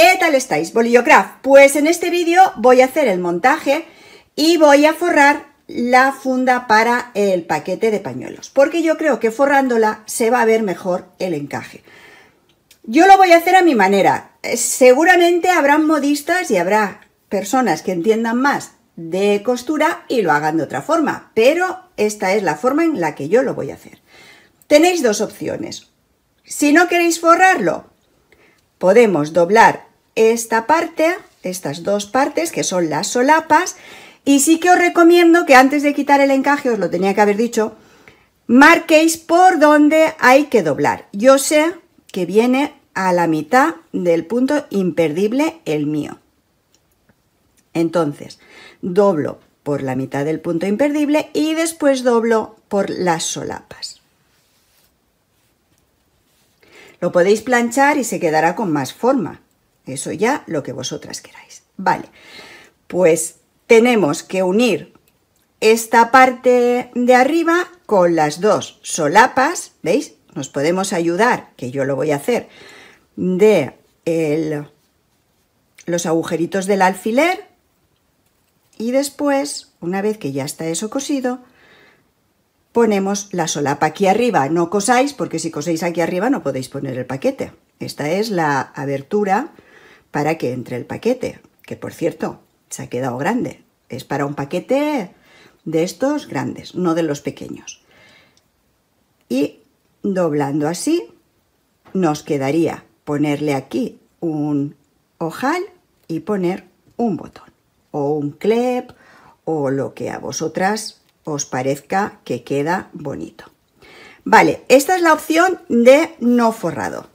¿Qué tal estáis, Craft. Pues en este vídeo voy a hacer el montaje y voy a forrar la funda para el paquete de pañuelos, porque yo creo que forrándola se va a ver mejor el encaje. Yo lo voy a hacer a mi manera. Eh, seguramente habrán modistas y habrá personas que entiendan más de costura y lo hagan de otra forma, pero esta es la forma en la que yo lo voy a hacer. Tenéis dos opciones. Si no queréis forrarlo, podemos doblar esta parte, estas dos partes que son las solapas, y sí que os recomiendo que antes de quitar el encaje, os lo tenía que haber dicho, marquéis por dónde hay que doblar. Yo sé que viene a la mitad del punto imperdible el mío. Entonces, doblo por la mitad del punto imperdible y después doblo por las solapas. Lo podéis planchar y se quedará con más forma. Eso ya lo que vosotras queráis. Vale, pues tenemos que unir esta parte de arriba con las dos solapas, ¿veis? Nos podemos ayudar, que yo lo voy a hacer, de los agujeritos del alfiler y después, una vez que ya está eso cosido, ponemos la solapa aquí arriba. No cosáis, porque si coséis aquí arriba no podéis poner el paquete. Esta es la abertura para que entre el paquete, que por cierto, se ha quedado grande. Es para un paquete de estos grandes, no de los pequeños. Y doblando así, nos quedaría ponerle aquí un ojal y poner un botón o un clip, o lo que a vosotras os parezca que queda bonito. Vale, esta es la opción de no forrado.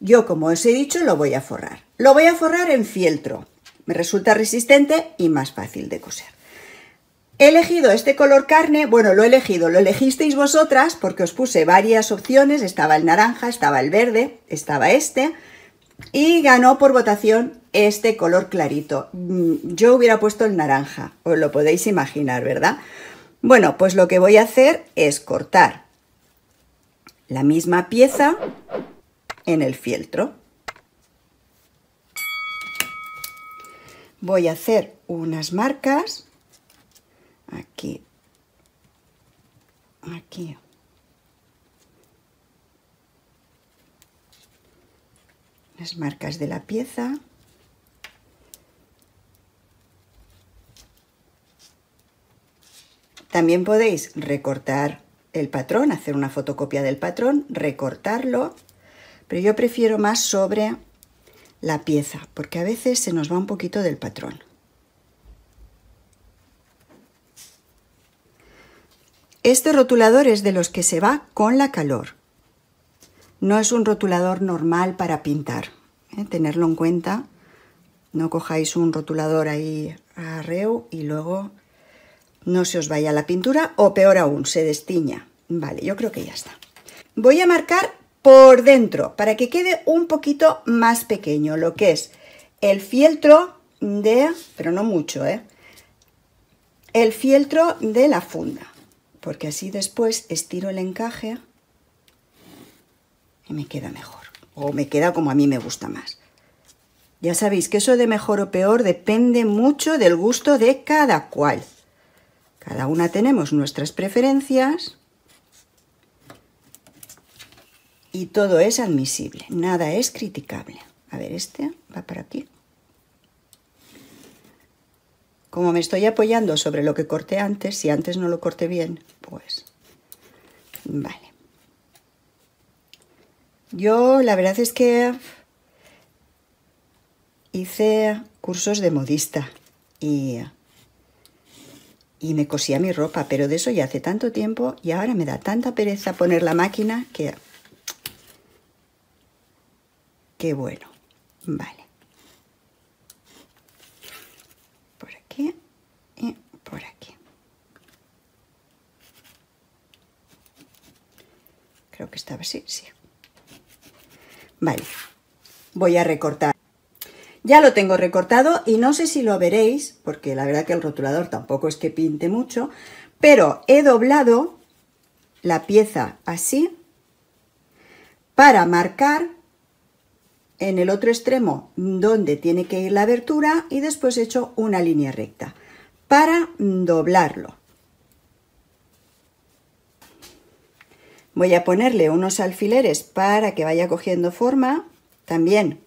Yo, como os he dicho, lo voy a forrar. Lo voy a forrar en fieltro. Me resulta resistente y más fácil de coser. He elegido este color carne, bueno, lo he elegido, lo elegisteis vosotras porque os puse varias opciones, estaba el naranja, estaba el verde, estaba este, y ganó por votación este color clarito. Mm, yo hubiera puesto el naranja, os lo podéis imaginar, ¿verdad? Bueno, pues lo que voy a hacer es cortar la misma pieza en el fieltro. voy a hacer unas marcas aquí, aquí. Las marcas de la pieza. También podéis recortar el patrón, hacer una fotocopia del patrón, recortarlo, pero yo prefiero más sobre la pieza, porque a veces se nos va un poquito del patrón. Este rotulador es de los que se va con la calor. No es un rotulador normal para pintar. ¿eh? Tenerlo en cuenta. No cojáis un rotulador ahí a reo y luego no se os vaya la pintura o peor aún, se destiña. Vale, yo creo que ya está. Voy a marcar por dentro para que quede un poquito más pequeño lo que es el fieltro de, pero no mucho, ¿eh? el fieltro de la funda, porque así después estiro el encaje y me queda mejor, o me queda como a mí me gusta más. Ya sabéis que eso de mejor o peor depende mucho del gusto de cada cual. Cada una tenemos nuestras preferencias y todo es admisible, nada es criticable. A ver, este va para aquí. Como me estoy apoyando sobre lo que corté antes, si antes no lo corté bien, pues... Vale. Yo la verdad es que hice cursos de modista y, y me cosía mi ropa, pero de eso ya hace tanto tiempo y ahora me da tanta pereza poner la máquina que qué bueno. Vale. Por aquí y por aquí. Creo que estaba así, sí. Vale. Voy a recortar. Ya lo tengo recortado y no sé si lo veréis, porque la verdad que el rotulador tampoco es que pinte mucho, pero he doblado la pieza así para marcar en el otro extremo donde tiene que ir la abertura y después he hecho una línea recta para doblarlo. Voy a ponerle unos alfileres para que vaya cogiendo forma. También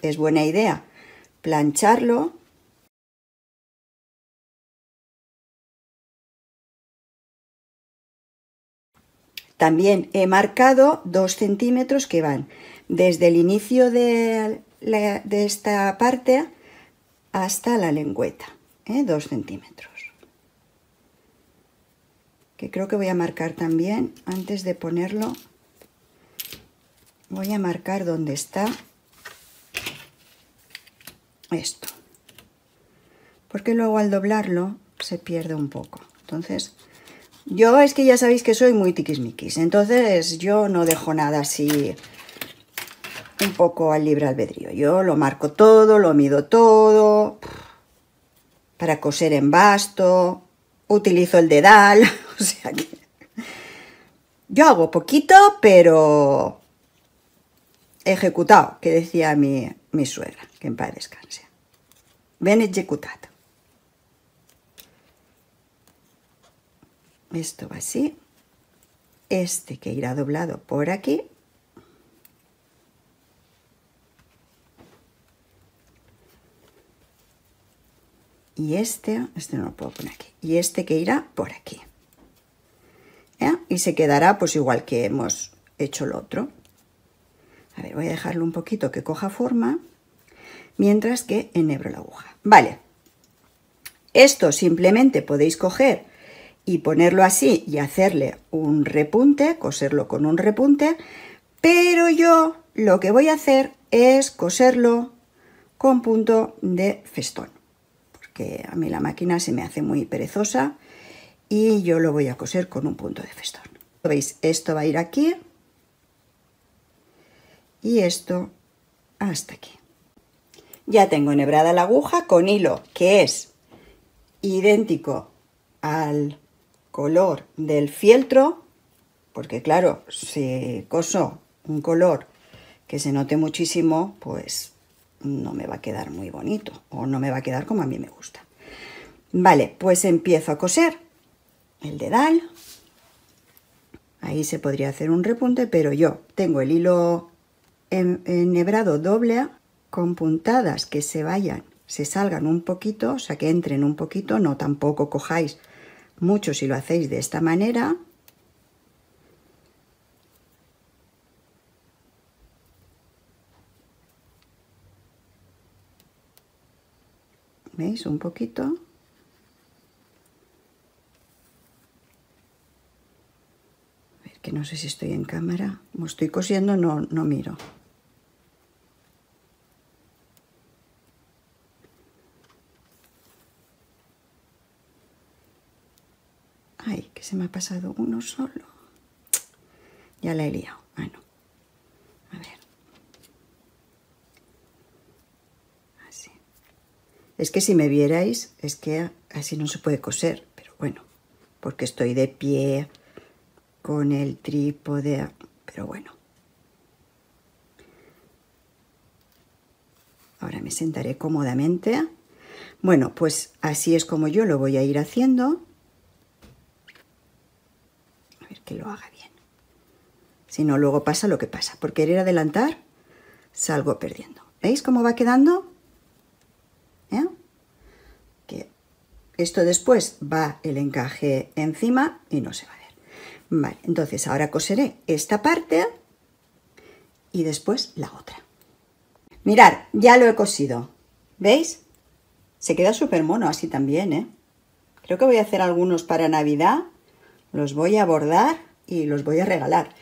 es buena idea plancharlo. También he marcado dos centímetros que van desde el inicio de, esta parte hasta la lengüeta, 2 ¿eh? centímetros. Que creo que voy a marcar también, antes de ponerlo, voy a marcar dónde está esto. Porque luego al doblarlo se pierde un poco. Entonces, yo es que ya sabéis que soy muy tiquismiquis, entonces yo no dejo nada así un poco al libre albedrío. Yo lo marco todo, lo mido todo, para coser en basto, utilizo el dedal, o sea que... Yo hago poquito, pero ejecutado, que decía mi, suegra, que en paz descanse. Ven ejecutado. Esto va así. Este que irá doblado por aquí y este, este no lo puedo poner aquí, y este que irá por aquí. ¿Eh? Y se quedará pues igual que hemos hecho el otro. A ver, voy a dejarlo un poquito que coja forma, mientras que enhebro la aguja. Vale, esto simplemente podéis coger y ponerlo así y hacerle un repunte, coserlo con un repunte, pero yo lo que voy a hacer es coserlo con punto de festón que a mí la máquina se me hace muy perezosa y yo lo voy a coser con un punto de festón. ¿Veis? Esto va a ir aquí y esto hasta aquí. Ya tengo enhebrada la aguja con hilo que es idéntico al color del fieltro, porque claro, si coso un color que se note muchísimo, pues no me va a quedar muy bonito o no me va a quedar como a mí me gusta. Vale, pues empiezo a coser el dedal. Ahí se podría hacer un repunte, pero yo tengo el hilo enhebrado doble con puntadas que se vayan, se salgan un poquito, o sea que entren un poquito, no tampoco cojáis mucho si lo hacéis de esta manera, ¿Veis? Un poquito. A ver, que no sé si estoy en cámara. Como estoy cosiendo, no, no miro. Ay, que se me ha pasado uno solo. Ya la he liado. bueno Es que si me vierais, es que así no se puede coser, pero bueno, porque estoy de pie con el trípode, pero bueno. Ahora me sentaré cómodamente. Bueno, pues así es como yo lo voy a ir haciendo. A ver que lo haga bien. Si no, luego pasa lo que pasa. Por querer adelantar, salgo perdiendo. ¿Veis cómo va quedando? ¿Eh? Que esto después va el encaje encima y no se va a ver. Vale, entonces ahora coseré esta parte y después la otra. Mirad, ya lo he cosido. ¿Veis? Se queda súper mono así también, ¿eh? Creo que voy a hacer algunos para Navidad. Los voy a bordar y los voy a regalar.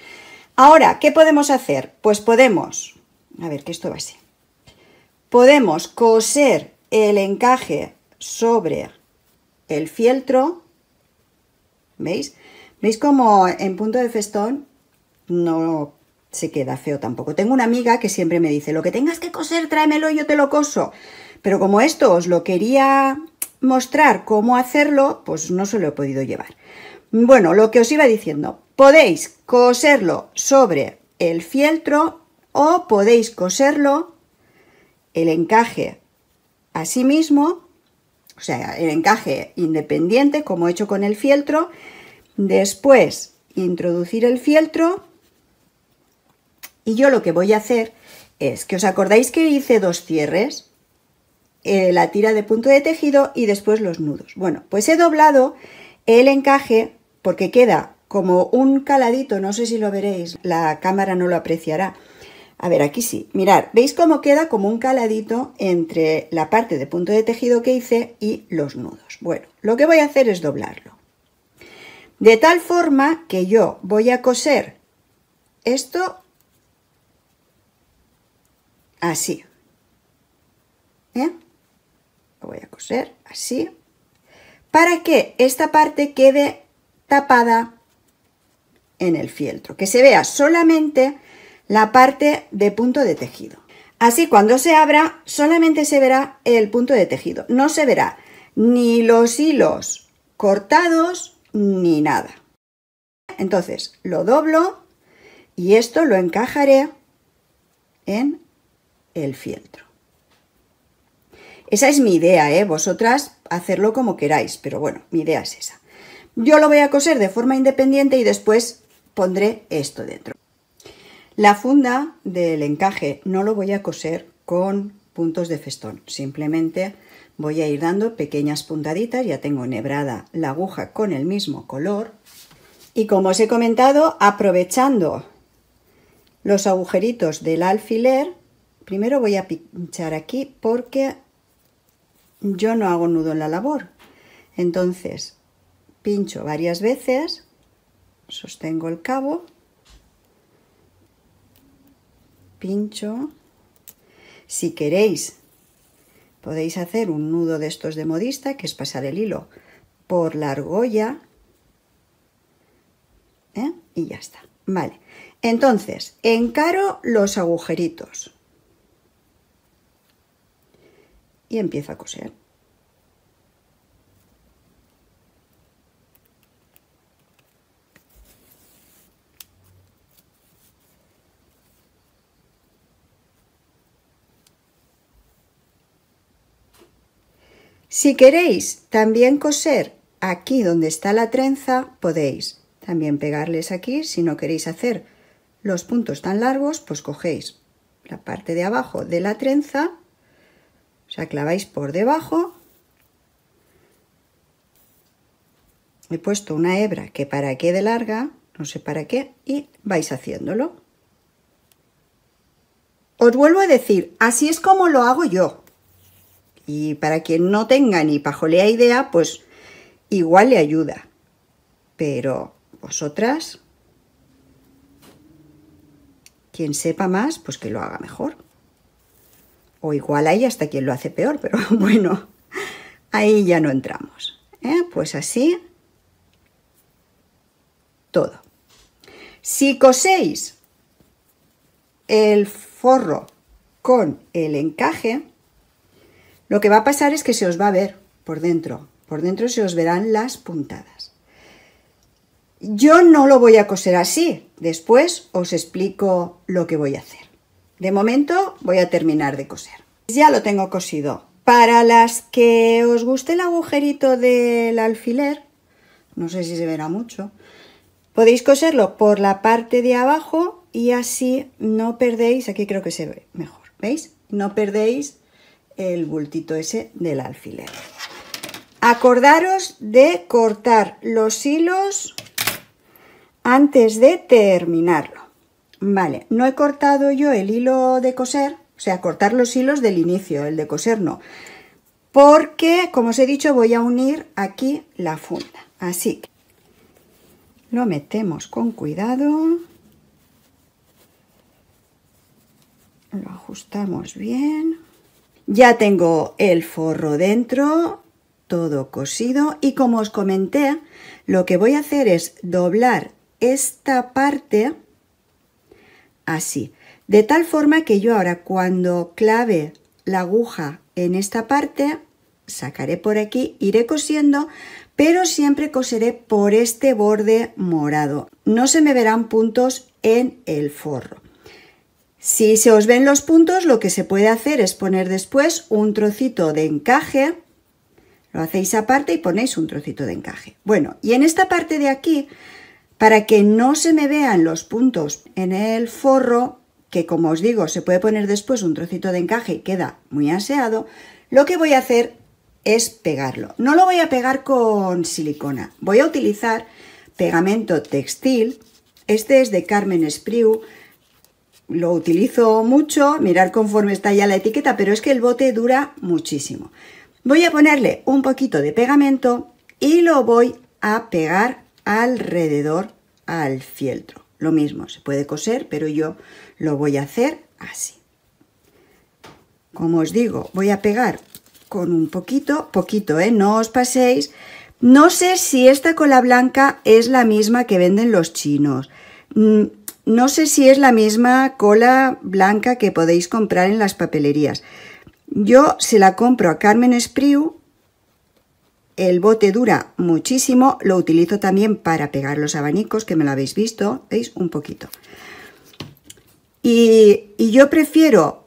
Ahora, ¿qué podemos hacer? Pues podemos... A ver, que esto va así. Podemos coser el encaje sobre el fieltro, ¿veis? ¿Veis como en punto de festón no se queda feo tampoco? Tengo una amiga que siempre me dice, lo que tengas que coser, tráemelo y yo te lo coso. Pero como esto os lo quería mostrar cómo hacerlo, pues no se lo he podido llevar. Bueno, lo que os iba diciendo, podéis coserlo sobre el fieltro o podéis coserlo el encaje Asimismo, o sea, el encaje independiente, como he hecho con el fieltro, después introducir el fieltro y yo lo que voy a hacer es que os acordáis que hice dos cierres, eh, la tira de punto de tejido y después los nudos. Bueno, pues he doblado el encaje porque queda como un caladito, no sé si lo veréis, la cámara no lo apreciará, a ver, aquí sí. Mirad, ¿veis cómo queda como un caladito entre la parte de punto de tejido que hice y los nudos? Bueno, lo que voy a hacer es doblarlo. De tal forma que yo voy a coser esto así. ¿Eh? Lo voy a coser así. Para que esta parte quede tapada en el fieltro. Que se vea solamente la parte de punto de tejido. Así cuando se abra solamente se verá el punto de tejido, no se verá ni los hilos cortados ni nada. Entonces lo doblo y esto lo encajaré en el fieltro. Esa es mi idea, ¿eh? vosotras hacerlo como queráis, pero bueno, mi idea es esa. Yo lo voy a coser de forma independiente y después pondré esto dentro. La funda del encaje no lo voy a coser con puntos de festón, simplemente voy a ir dando pequeñas puntaditas, ya tengo enhebrada la aguja con el mismo color y como os he comentado, aprovechando los agujeritos del alfiler, primero voy a pinchar aquí porque yo no hago nudo en la labor, entonces pincho varias veces, sostengo el cabo pincho. Si queréis, podéis hacer un nudo de estos de modista, que es pasar el hilo por la argolla. ¿eh? Y ya está. Vale. Entonces, encaro los agujeritos. Y empiezo a coser. Si queréis también coser aquí donde está la trenza, podéis también pegarles aquí. Si no queréis hacer los puntos tan largos, pues cogéis la parte de abajo de la trenza, os sea, claváis por debajo. He puesto una hebra que para qué de larga, no sé para qué, y vais haciéndolo. Os vuelvo a decir, así es como lo hago yo. Y para quien no tenga ni pajolea idea, pues igual le ayuda. Pero vosotras, quien sepa más, pues que lo haga mejor. O igual hay hasta quien lo hace peor, pero bueno, ahí ya no entramos. ¿eh? Pues así, todo. Si coséis el forro con el encaje, lo que va a pasar es que se os va a ver por dentro. Por dentro se os verán las puntadas. Yo no lo voy a coser así. Después os explico lo que voy a hacer. De momento voy a terminar de coser. Ya lo tengo cosido. Para las que os guste el agujerito del alfiler, no sé si se verá mucho, podéis coserlo por la parte de abajo y así no perdéis, aquí creo que se ve mejor, ¿veis? No perdéis el bultito ese del alfiler. Acordaros de cortar los hilos antes de terminarlo. Vale, no he cortado yo el hilo de coser, o sea, cortar los hilos del inicio, el de coser no. Porque, como os he dicho, voy a unir aquí la funda. Así que lo metemos con cuidado. Lo ajustamos bien. Ya tengo el forro dentro, todo cosido y como os comenté, lo que voy a hacer es doblar esta parte así, de tal forma que yo ahora cuando clave la aguja en esta parte, sacaré por aquí, iré cosiendo, pero siempre coseré por este borde morado. No se me verán puntos en el forro. Si se os ven los puntos, lo que se puede hacer es poner después un trocito de encaje. Lo hacéis aparte y ponéis un trocito de encaje. Bueno, y en esta parte de aquí, para que no se me vean los puntos en el forro, que como os digo, se puede poner después un trocito de encaje y queda muy aseado, lo que voy a hacer es pegarlo. No lo voy a pegar con silicona, voy a utilizar pegamento textil. Este es de Carmen Spriu, lo utilizo mucho, mirar conforme está ya la etiqueta, pero es que el bote dura muchísimo. Voy a ponerle un poquito de pegamento y lo voy a pegar alrededor al fieltro. Lo mismo, se puede coser, pero yo lo voy a hacer así. Como os digo, voy a pegar con un poquito, poquito, ¿eh? No os paséis. No sé si esta cola blanca es la misma que venden los chinos. Mm, no sé si es la misma cola blanca que podéis comprar en las papelerías. Yo se la compro a Carmen Espriu. El bote dura muchísimo. Lo utilizo también para pegar los abanicos, que me lo habéis visto. ¿Veis? Un poquito. Y, y yo prefiero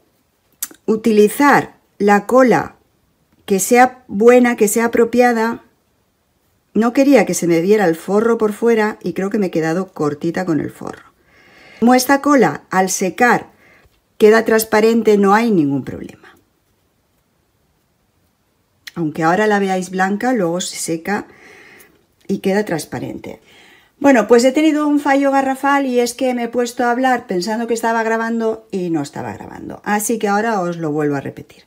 utilizar la cola que sea buena, que sea apropiada. No quería que se me viera el forro por fuera y creo que me he quedado cortita con el forro. Como esta cola, al secar, queda transparente, no hay ningún problema. Aunque ahora la veáis blanca, luego se seca y queda transparente. Bueno, pues he tenido un fallo garrafal y es que me he puesto a hablar pensando que estaba grabando y no estaba grabando. Así que ahora os lo vuelvo a repetir.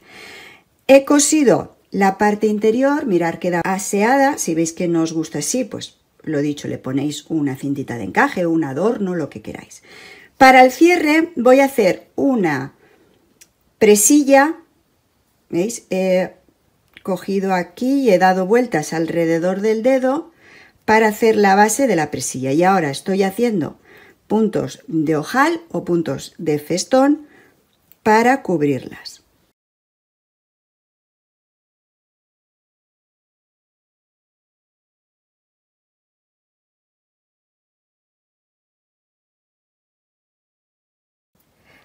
He cosido la parte interior, mirar queda aseada, si veis que no os gusta así, pues lo dicho, le ponéis una cintita de encaje, un adorno, lo que queráis. Para el cierre voy a hacer una presilla, ¿veis? He cogido aquí y he dado vueltas alrededor del dedo para hacer la base de la presilla. Y ahora estoy haciendo puntos de ojal o puntos de festón para cubrirlas.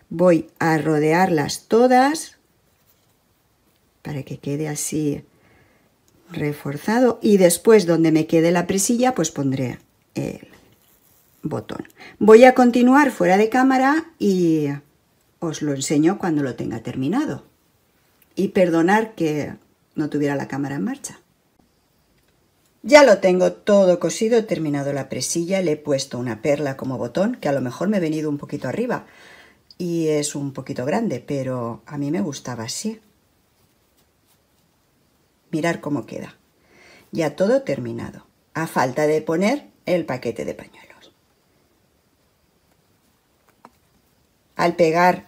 Voy a rodearlas todas para que quede así reforzado y después donde me quede la presilla pues pondré el botón. Voy a continuar fuera de cámara y os lo enseño cuando lo tenga terminado. Y perdonar que no tuviera la cámara en marcha. Ya lo tengo todo cosido, he terminado la presilla, le he puesto una perla como botón, que a lo mejor me he venido un poquito arriba, y es un poquito grande, pero a mí me gustaba así. Mirar cómo queda. Ya todo terminado, a falta de poner el paquete de pañuelos. Al pegar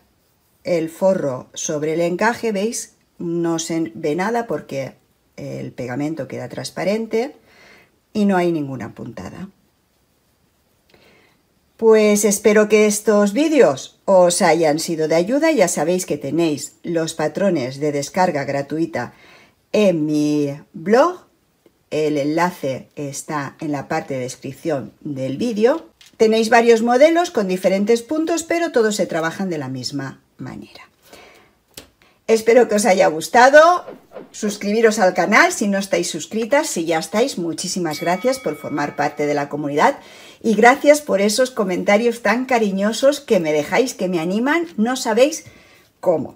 el forro sobre el encaje, veis, no se ve nada porque el pegamento queda transparente y no hay ninguna puntada. Pues espero que estos vídeos os hayan sido de ayuda. Ya sabéis que tenéis los patrones de descarga gratuita en mi blog. El enlace está en la parte de descripción del vídeo. Tenéis varios modelos con diferentes puntos, pero todos se trabajan de la misma manera. Espero que os haya gustado. Suscribiros al canal si no estáis suscritas. Si ya estáis, muchísimas gracias por formar parte de la comunidad y gracias por esos comentarios tan cariñosos que me dejáis, que me animan, no sabéis cómo.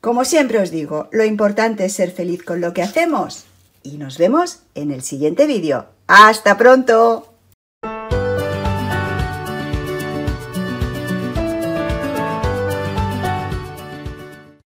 Como siempre os digo, lo importante es ser feliz con lo que hacemos y nos vemos en el siguiente vídeo. ¡Hasta pronto!